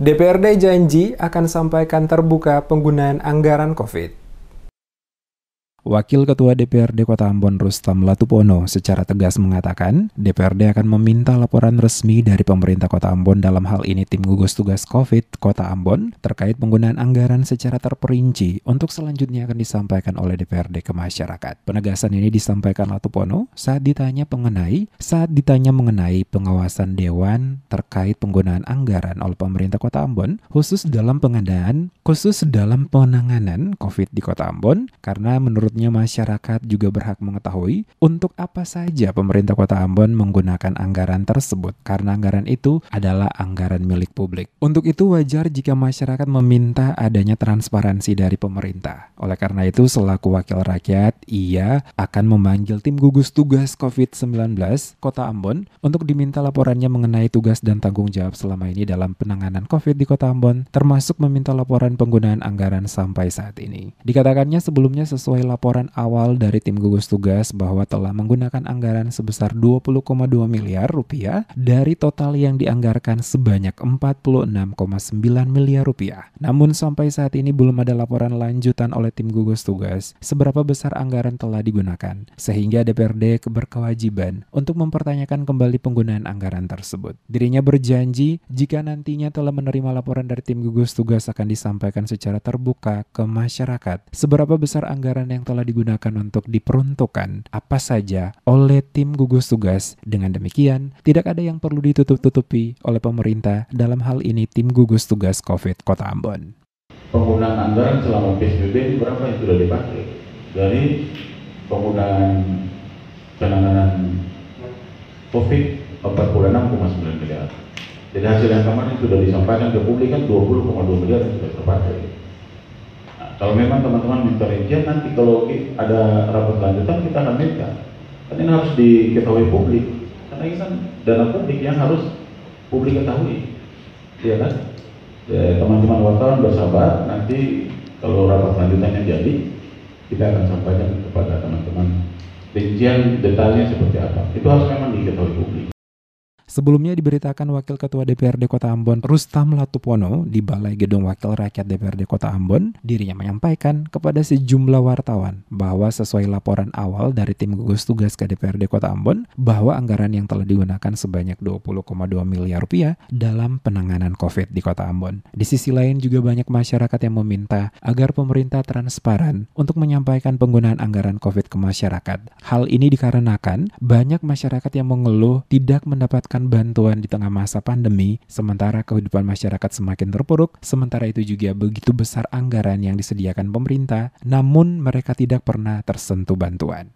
DPRD janji akan sampaikan terbuka penggunaan anggaran COVID. Wakil Ketua DPRD Kota Ambon Rustam Latupono secara tegas mengatakan DPRD akan meminta laporan resmi dari pemerintah Kota Ambon dalam hal ini tim gugus tugas COVID Kota Ambon terkait penggunaan anggaran secara terperinci untuk selanjutnya akan disampaikan oleh DPRD ke masyarakat. Penegasan ini disampaikan Latupono saat ditanya mengenai saat ditanya mengenai pengawasan Dewan terkait penggunaan anggaran oleh pemerintah Kota Ambon khusus dalam pengadaan khusus dalam penanganan COVID di Kota Ambon karena menurut Menurutnya masyarakat juga berhak mengetahui untuk apa saja pemerintah kota Ambon menggunakan anggaran tersebut karena anggaran itu adalah anggaran milik publik. Untuk itu wajar jika masyarakat meminta adanya transparansi dari pemerintah. Oleh karena itu selaku wakil rakyat ia akan memanggil tim gugus tugas COVID-19 Kota Ambon untuk diminta laporannya mengenai tugas dan tanggung jawab selama ini dalam penanganan COVID di Kota Ambon termasuk meminta laporan penggunaan anggaran sampai saat ini. Dikatakannya sebelumnya sesuai laporan laporan awal dari tim gugus tugas bahwa telah menggunakan anggaran sebesar 20,2 miliar rupiah dari total yang dianggarkan sebanyak 46,9 miliar rupiah. Namun sampai saat ini belum ada laporan lanjutan oleh tim gugus tugas seberapa besar anggaran telah digunakan, sehingga DPRD berkewajiban untuk mempertanyakan kembali penggunaan anggaran tersebut. Dirinya berjanji jika nantinya telah menerima laporan dari tim gugus tugas akan disampaikan secara terbuka ke masyarakat seberapa besar anggaran yang telah digunakan untuk diperuntukkan apa saja oleh tim gugus tugas. Dengan demikian, tidak ada yang perlu ditutup-tutupi oleh pemerintah dalam hal ini tim gugus tugas COVID Kota Ambon. Penggunaan anggaran selama PSBB berapa yang sudah dipakai? Dari penggunaan penanganan COVID 46,9 miliar. Jadi hasil yang kemarin sudah disampaikan ke publik kan 20,2 miliar yang sudah terpakai. Kalau memang teman-teman minta rincian nanti kalau ada rapat lanjutan kita akan minta. Karena ini harus diketahui publik. Karena ini kan dana publik yang harus publik ketahui. Iya kan? Ya, teman-teman wartawan bersabar nanti kalau rapat lanjutannya jadi kita akan sampaikan kepada teman-teman rincian detailnya seperti apa. Itu harus memang diketahui publik. Sebelumnya diberitakan Wakil Ketua DPRD Kota Ambon Rustam Latupono di Balai Gedung Wakil Rakyat DPRD Kota Ambon, dirinya menyampaikan kepada sejumlah wartawan bahwa sesuai laporan awal dari tim gugus tugas ke DPRD Kota Ambon bahwa anggaran yang telah digunakan sebanyak 20,2 miliar rupiah dalam penanganan COVID di Kota Ambon. Di sisi lain juga banyak masyarakat yang meminta agar pemerintah transparan untuk menyampaikan penggunaan anggaran COVID ke masyarakat. Hal ini dikarenakan banyak masyarakat yang mengeluh tidak mendapatkan memberikan bantuan di tengah masa pandemi, sementara kehidupan masyarakat semakin terpuruk, sementara itu juga begitu besar anggaran yang disediakan pemerintah, namun mereka tidak pernah tersentuh bantuan.